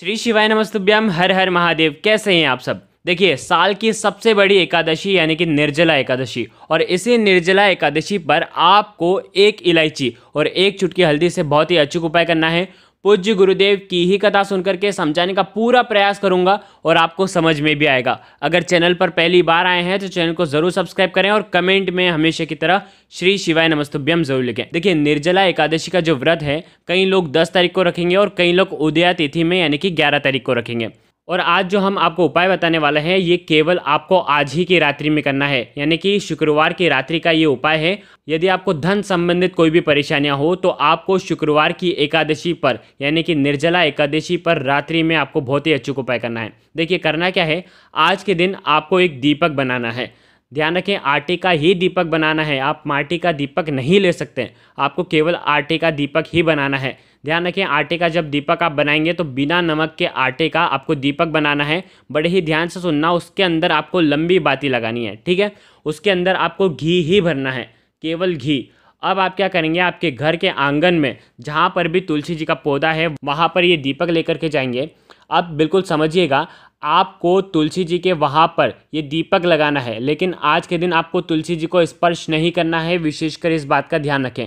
श्री शिवाय नमस्तुभ्याम हर हर महादेव कैसे हैं आप सब देखिए साल की सबसे बड़ी एकादशी यानी कि निर्जला एकादशी और इसी निर्जला एकादशी पर आपको एक इलायची और एक चुटकी हल्दी से बहुत ही अचूक उपाय करना है पूज्य गुरुदेव की ही कथा सुनकर के समझाने का पूरा प्रयास करूंगा और आपको समझ में भी आएगा अगर चैनल पर पहली बार आए हैं तो चैनल को जरूर सब्सक्राइब करें और कमेंट में हमेशा की तरह श्री शिवाय नमस्तुभ्यम जरूर लिखें देखिए निर्जला एकादशी का जो व्रत है कई लोग दस तारीख को रखेंगे और कई लोग उदया तिथि में यानी कि ग्यारह तारीख को रखेंगे और आज जो हम आपको उपाय बताने वाले हैं ये केवल आपको आज ही की रात्रि में करना है यानी कि शुक्रवार की रात्रि का ये उपाय है यदि आपको धन संबंधित कोई भी परेशानियां हो तो आपको शुक्रवार की एकादशी पर यानी कि निर्जला एकादशी पर रात्रि में आपको बहुत ही अच्छुक उपाय करना है देखिए करना क्या है आज के दिन आपको एक दीपक बनाना है ध्यान रखें आटे का ही दीपक बनाना है आप माटी का दीपक नहीं ले सकते आपको केवल आटे का दीपक ही बनाना है ध्यान रखें आटे का जब दीपक आप बनाएंगे तो बिना नमक के आटे का आपको दीपक बनाना है बड़े ही ध्यान से सुनना उसके अंदर आपको लंबी बाती लगानी है ठीक है उसके अंदर आपको घी ही भरना है केवल घी अब आप क्या करेंगे आपके घर के आंगन में जहाँ पर भी तुलसी जी का पौधा है वहाँ पर ये दीपक लेकर के जाएंगे अब बिल्कुल समझिएगा आपको तुलसी जी के वहाँ पर ये दीपक लगाना है लेकिन आज के दिन आपको तुलसी जी को स्पर्श नहीं करना है विशेषकर इस बात का ध्यान रखें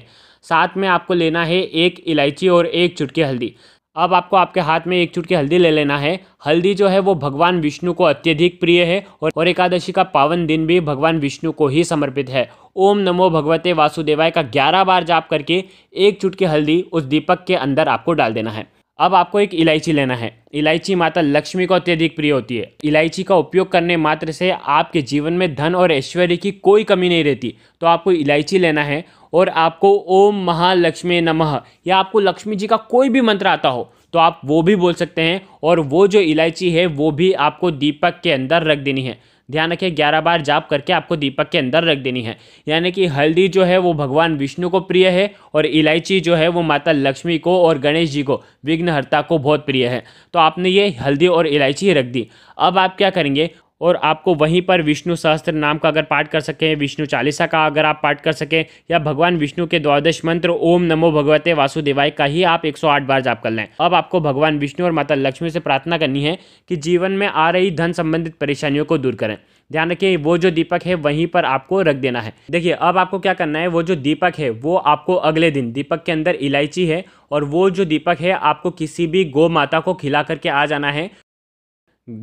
साथ में आपको लेना है एक इलायची और एक चुटकी हल्दी अब आपको आपके हाथ में एक चुटकी हल्दी ले लेना है हल्दी जो है वो भगवान विष्णु को अत्यधिक प्रिय है और एकादशी का पावन दिन भी भगवान विष्णु को ही समर्पित है ओम नमो भगवते वासुदेवाय का ग्यारह बार जाप करके एक चुटकी हल्दी उस दीपक के अंदर आपको डाल देना है अब आपको एक इलायची लेना है इलायची माता लक्ष्मी को अत्यधिक प्रिय होती है इलायची का उपयोग करने मात्र से आपके जीवन में धन और ऐश्वर्य की कोई कमी नहीं रहती तो आपको इलायची लेना है और आपको ओम महालक्ष्मी नमः या आपको लक्ष्मी जी का कोई भी मंत्र आता हो तो आप वो भी बोल सकते हैं और वो जो इलायची है वो भी आपको दीपक के अंदर रख देनी है ध्यान रखिए ग्यारह बार जाप करके आपको दीपक के अंदर रख देनी है यानी कि हल्दी जो है वो भगवान विष्णु को प्रिय है और इलायची जो है वो माता लक्ष्मी को और गणेश जी को विघ्नहर्ता को बहुत प्रिय है तो आपने ये हल्दी और इलायची रख दी अब आप क्या करेंगे और आपको वहीं पर विष्णु सहस्त्र नाम का अगर पाठ कर सकें विष्णु चालीसा का अगर आप पाठ कर सकें या भगवान विष्णु के द्वादश मंत्र ओम नमो भगवते वासुदेवाय का ही आप 108 बार जाप कर लें अब आपको भगवान विष्णु और माता लक्ष्मी से प्रार्थना करनी है कि जीवन में आ रही धन संबंधित परेशानियों को दूर करें ध्यान रखिए वो जो दीपक है वहीं पर आपको रख देना है देखिए अब आपको क्या करना है वो जो दीपक है वो आपको अगले दिन दीपक के अंदर इलायची है और वो जो दीपक है आपको किसी भी गौ माता को खिला करके आ जाना है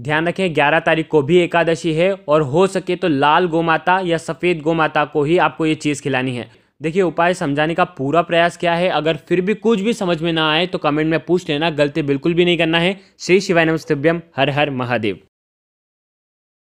ध्यान रखें 11 तारीख को भी एकादशी है और हो सके तो लाल गोमाता या सफ़ेद गोमाता को ही आपको ये चीज़ खिलानी है देखिए उपाय समझाने का पूरा प्रयास क्या है अगर फिर भी कुछ भी समझ में ना आए तो कमेंट में पूछ लेना गलती बिल्कुल भी नहीं करना है श्री शिवाय नमस्तभ्यम हर हर महादेव